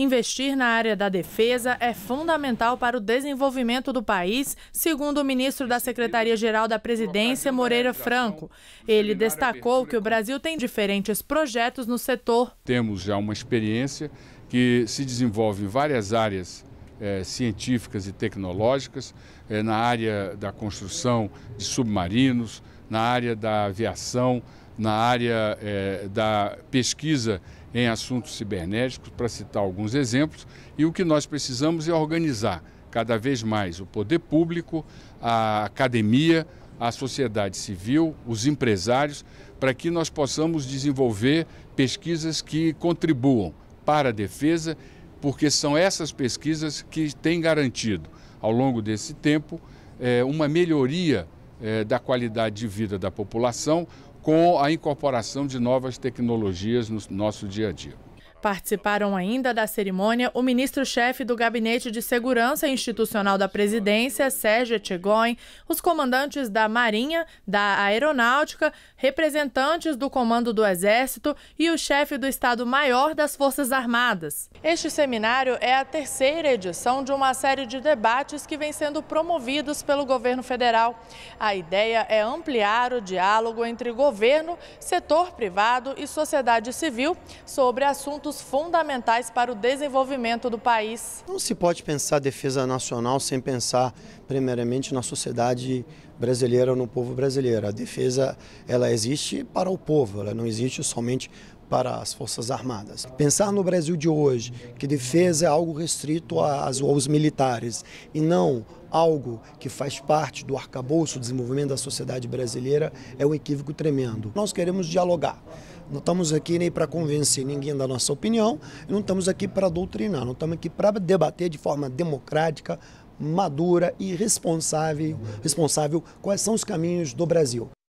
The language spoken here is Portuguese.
Investir na área da defesa é fundamental para o desenvolvimento do país, segundo o ministro da Secretaria-Geral da Presidência, Moreira Franco. Ele destacou que o Brasil tem diferentes projetos no setor. Temos já uma experiência que se desenvolve em várias áreas é, científicas e tecnológicas, é, na área da construção de submarinos, na área da aviação, na área é, da pesquisa em assuntos cibernéticos, para citar alguns exemplos, e o que nós precisamos é organizar cada vez mais o poder público, a academia, a sociedade civil, os empresários, para que nós possamos desenvolver pesquisas que contribuam para a defesa, porque são essas pesquisas que têm garantido, ao longo desse tempo, é, uma melhoria é, da qualidade de vida da população, com a incorporação de novas tecnologias no nosso dia a dia. Participaram ainda da cerimônia o ministro-chefe do Gabinete de Segurança Institucional da Presidência, Sérgio Etchegoin, os comandantes da Marinha, da Aeronáutica, representantes do Comando do Exército e o chefe do Estado-Maior das Forças Armadas. Este seminário é a terceira edição de uma série de debates que vem sendo promovidos pelo governo federal. A ideia é ampliar o diálogo entre governo, setor privado e sociedade civil sobre assuntos pontos fundamentais para o desenvolvimento do país. Não se pode pensar defesa nacional sem pensar, primeiramente, na sociedade brasileira, ou no povo brasileiro. A defesa ela existe para o povo, ela não existe somente para as Forças Armadas. Pensar no Brasil de hoje, que defesa é algo restrito aos, aos militares e não algo que faz parte do arcabouço do desenvolvimento da sociedade brasileira, é um equívoco tremendo. Nós queremos dialogar. Não estamos aqui nem para convencer ninguém da nossa opinião, não estamos aqui para doutrinar, não estamos aqui para debater de forma democrática, madura e responsável, responsável quais são os caminhos do Brasil.